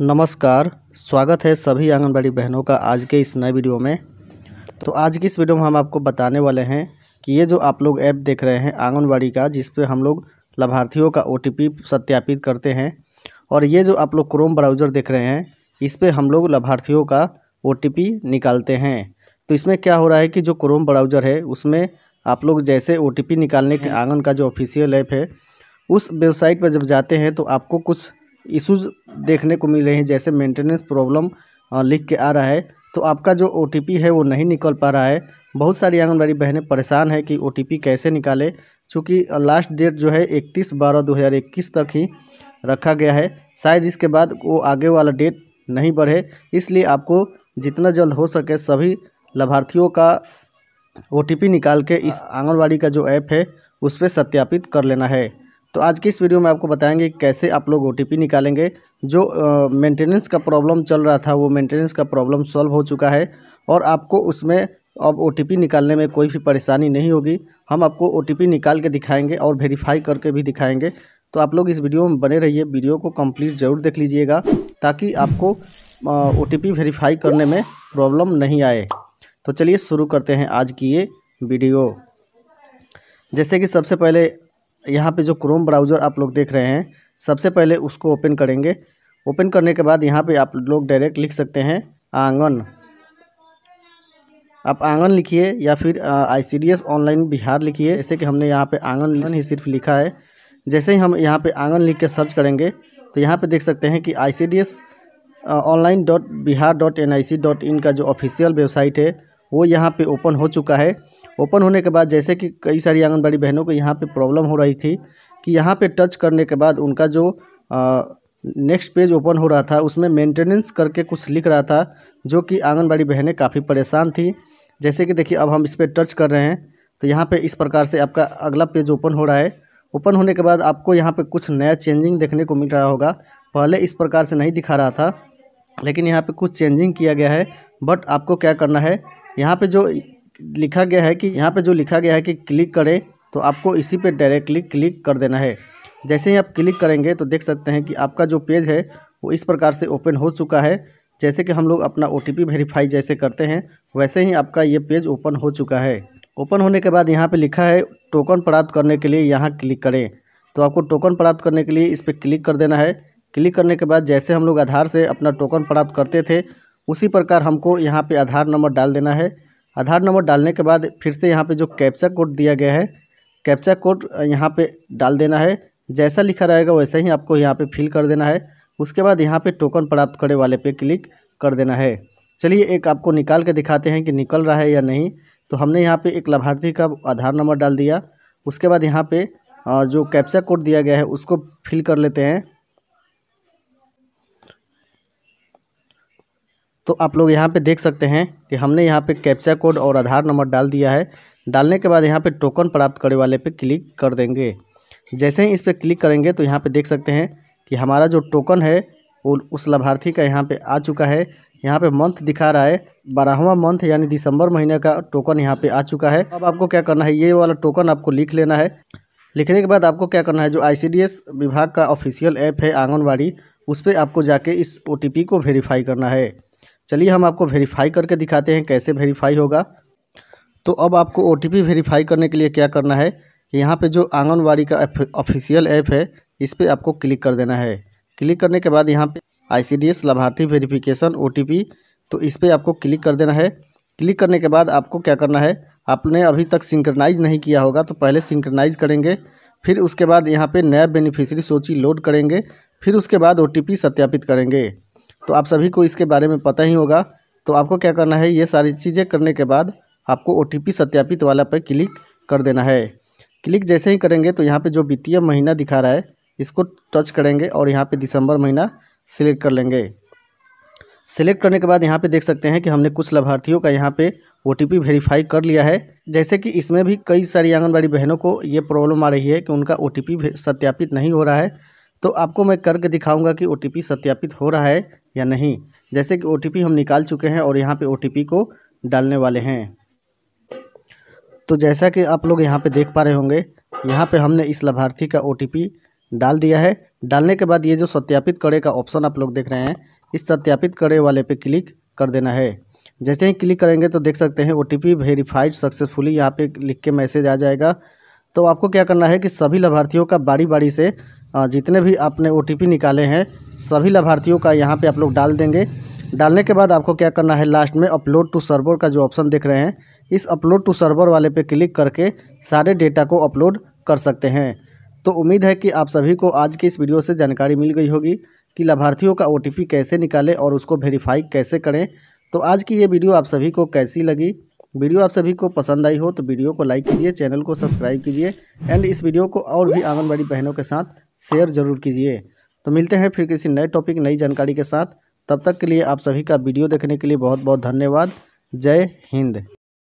नमस्कार स्वागत है सभी आंगनबाड़ी बहनों का आज के इस नए वीडियो में तो आज की इस वीडियो में हम आपको बताने वाले हैं कि ये जो आप लोग ऐप देख रहे हैं आंगनबाड़ी का जिस पर हम लोग लाभार्थियों का ओ सत्यापित करते हैं और ये जो आप लोग क्रोम ब्राउज़र देख रहे हैं इस पर हम लोग लाभार्थियों का ओ निकालते हैं तो इसमें क्या हो रहा है कि जो क्रोम ब्राउज़र है उसमें आप लोग जैसे ओ निकालने के आंगन का जो ऑफिशियल ऐप है उस वेबसाइट पर जब जाते हैं तो आपको कुछ इशूज़ देखने को मिले हैं जैसे मेंटेनेंस प्रॉब्लम लिख के आ रहा है तो आपका जो ओ है वो नहीं निकल पा रहा है बहुत सारी आंगनबाड़ी बहनें परेशान है कि ओ कैसे निकाले चूँकि लास्ट डेट जो है इकतीस बारह दो तक ही रखा गया है शायद इसके बाद वो आगे वाला डेट नहीं बढ़े इसलिए आपको जितना जल्द हो सके सभी लाभार्थियों का ओ निकाल के इस आंगनबाड़ी का जो ऐप है उस पर सत्यापित कर लेना है तो आज की इस वीडियो में आपको बताएंगे कैसे आप लोग ओ निकालेंगे जो मेंटेनेंस का प्रॉब्लम चल रहा था वो मेंटेनेंस का प्रॉब्लम सॉल्व हो चुका है और आपको उसमें अब ओ निकालने में कोई भी परेशानी नहीं होगी हम आपको ओ निकाल के दिखाएंगे और वेरीफाई करके भी दिखाएंगे तो आप लोग इस वीडियो में बने रहिए वीडियो को कम्प्लीट ज़रूर देख लीजिएगा ताकि आपको ओ वेरीफाई करने में प्रॉब्लम नहीं आए तो चलिए शुरू करते हैं आज की ये वीडियो जैसे कि सबसे पहले यहाँ पे जो क्रोम ब्राउज़र आप लोग देख रहे हैं सबसे पहले उसको ओपन करेंगे ओपन करने के बाद यहाँ पे आप लोग डायरेक्ट लिख सकते हैं आंगन आप आंगन लिखिए या फिर I C D S online Bihar लिखिए जैसे कि हमने यहाँ पे आंगन ही सिर्फ लिखा है जैसे ही हम यहाँ पे आंगन लिख के सर्च करेंगे तो यहाँ पे देख सकते हैं कि I C D S online dot Bihar dot N I C dot in का जो ऑफिशियल वेबसाइट है वो यहाँ पे ओपन हो चुका है ओपन होने के बाद जैसे कि कई सारी आंगनबाड़ी बहनों को यहाँ पे प्रॉब्लम हो रही थी कि यहाँ पे टच करने के बाद उनका जो नेक्स्ट पेज ओपन हो रहा था उसमें मेंटेनेंस करके कुछ लिख रहा था जो कि आंगनबाड़ी बहनें काफ़ी परेशान थी जैसे कि देखिए अब हम इस पर टच कर रहे हैं तो यहाँ पर इस प्रकार से आपका अगला पेज ओपन हो रहा है ओपन होने के बाद आपको यहाँ पर कुछ नया चेंजिंग देखने को मिल रहा होगा पहले इस प्रकार से नहीं दिखा रहा था लेकिन यहाँ पे कुछ चेंजिंग किया गया है बट आपको क्या करना है यहाँ पे जो लिखा गया है कि यहाँ पे जो लिखा गया है कि क्लिक करें तो आपको इसी पे डायरेक्टली क्लिक कर देना है जैसे ही आप क्लिक करेंगे तो देख सकते हैं कि आपका जो पेज है वो इस प्रकार से ओपन हो चुका है जैसे कि हम लोग अपना ओ वेरीफाई जैसे करते हैं वैसे ही आपका ये पेज ओपन हो चुका है ओपन होने के बाद यहाँ पर लिखा है टोकन प्राप्त करने के लिए यहाँ क्लिक करें तो आपको टोकन प्राप्त करने के लिए इस पर क्लिक कर देना है क्लिक करने के बाद जैसे हम लोग आधार से अपना टोकन प्राप्त करते थे उसी प्रकार हमको यहाँ पे आधार नंबर डाल देना है आधार नंबर डालने के बाद फिर से यहाँ पे जो कैप्चा कोड दिया गया है कैप्चा कोड यहाँ पे डाल देना है जैसा लिखा रहेगा वैसा ही आपको यहाँ पे फिल कर देना है उसके बाद यहाँ पे टोकन प्राप्त करे वाले पे क्लिक कर देना है चलिए एक आपको निकाल के दिखाते हैं कि निकल रहा है या नहीं तो हमने यहाँ पर एक लाभार्थी का आधार नंबर डाल दिया उसके बाद यहाँ पर जो कैप्चा कोड दिया गया है उसको फिल कर लेते हैं तो आप लोग यहाँ पे देख सकते हैं कि हमने यहाँ पे कैप्चा कोड और आधार नंबर डाल दिया है डालने के बाद यहाँ पे टोकन प्राप्त करने वाले पे क्लिक कर देंगे जैसे ही इस पर क्लिक करेंगे तो यहाँ पे देख सकते हैं कि हमारा जो टोकन है वो उस लाभार्थी का यहाँ पे आ चुका है यहाँ पे मंथ दिखा रहा है बारहवा मंथ यानी दिसंबर महीने का टोकन यहाँ पर आ चुका है अब आपको क्या करना है ये वाला टोकन आपको लिख लेना है लिखने के बाद आपको क्या करना है जो आई विभाग का ऑफिशियल ऐप है आंगनबाड़ी उस पर आपको जाके इस ओ को वेरीफाई करना है चलिए हम आपको वेरीफाई करके दिखाते हैं कैसे वेरीफाई होगा तो अब आपको ओ वेरीफाई करने के लिए क्या करना है यहाँ पे जो आंगनवाड़ी का ऑफिशियल ऐप है इस पर आपको क्लिक कर देना है क्लिक करने के बाद यहाँ पे आईसीडीएस लाभार्थी वेरिफिकेशन पी तो इस पर आपको क्लिक कर देना है क्लिक करने के बाद आपको क्या करना है आपने अभी तक सिंक्रनाइज नहीं किया होगा तो पहले सिंक्रनाइज करेंगे फिर उसके बाद यहाँ पे नया बेनिफिशियरी सूची लोड करेंगे फिर उसके बाद ओ सत्यापित करेंगे तो आप सभी को इसके बारे में पता ही होगा तो आपको क्या करना है ये सारी चीज़ें करने के बाद आपको ओ सत्यापित वाला पर क्लिक कर देना है क्लिक जैसे ही करेंगे तो यहाँ पे जो वित्तीय महीना दिखा रहा है इसको टच करेंगे और यहाँ पे दिसंबर महीना सिलेक्ट कर लेंगे सिलेक्ट करने के बाद यहाँ पे देख सकते हैं कि हमने कुछ लाभार्थियों का यहाँ पे ओ वेरीफाई कर लिया है जैसे कि इसमें भी कई सारी आंगनबाड़ी बहनों को ये प्रॉब्लम आ रही है कि उनका ओ सत्यापित नहीं हो रहा है तो आपको मैं करके दिखाऊँगा कि ओ सत्यापित हो रहा है या नहीं जैसे कि ओ हम निकाल चुके हैं और यहाँ पे ओ को डालने वाले हैं तो जैसा कि आप लोग यहाँ पे देख पा रहे होंगे यहाँ पे हमने इस लाभार्थी का ओ डाल दिया है डालने के बाद ये जो सत्यापित करे का ऑप्शन आप लोग देख रहे हैं इस सत्यापित करे वाले पे क्लिक कर देना है जैसे ही क्लिक करेंगे तो देख सकते हैं ओ वेरीफाइड सक्सेसफुली यहाँ पर लिख के मैसेज आ जाएगा तो आपको क्या करना है कि सभी लाभार्थियों का बारी बारी से जितने भी आपने ओ निकाले हैं सभी लाभार्थियों का यहाँ पर आप लोग डाल देंगे डालने के बाद आपको क्या करना है लास्ट में अपलोड टू सर्वर का जो ऑप्शन देख रहे हैं इस अपलोड टू सर्वर वाले पे क्लिक करके सारे डेटा को अपलोड कर सकते हैं तो उम्मीद है कि आप सभी को आज की इस वीडियो से जानकारी मिल गई होगी कि लाभार्थियों का ओ कैसे निकालें और उसको वेरीफाई कैसे करें तो आज की ये वीडियो आप सभी को कैसी लगी वीडियो आप सभी को पसंद आई हो तो वीडियो को लाइक कीजिए चैनल को सब्सक्राइब कीजिए एंड इस वीडियो को और भी आंगनबाड़ी बहनों के साथ शेयर जरूर कीजिए तो मिलते हैं फिर किसी नए टॉपिक नई जानकारी के साथ तब तक के लिए आप सभी का वीडियो देखने के लिए बहुत बहुत धन्यवाद जय हिंद